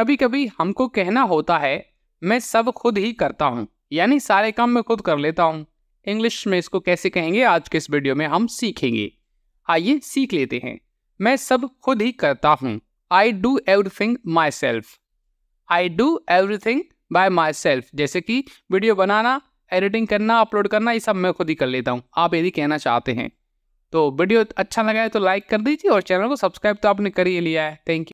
कभी कभी हमको कहना होता है मैं सब खुद ही करता हूँ यानी सारे काम मैं खुद कर लेता हूँ इंग्लिश में इसको कैसे कहेंगे आज के इस वीडियो में हम सीखेंगे आइए सीख लेते हैं मैं सब खुद ही करता हूँ I do everything myself I do everything by myself जैसे कि वीडियो बनाना एडिटिंग करना अपलोड करना ये सब मैं खुद ही कर लेता हूँ आप यदि कहना चाहते हैं तो वीडियो अच्छा लगा है तो लाइक कर दीजिए और चैनल को सब्सक्राइब तो आपने कर ही लिया है थैंक यू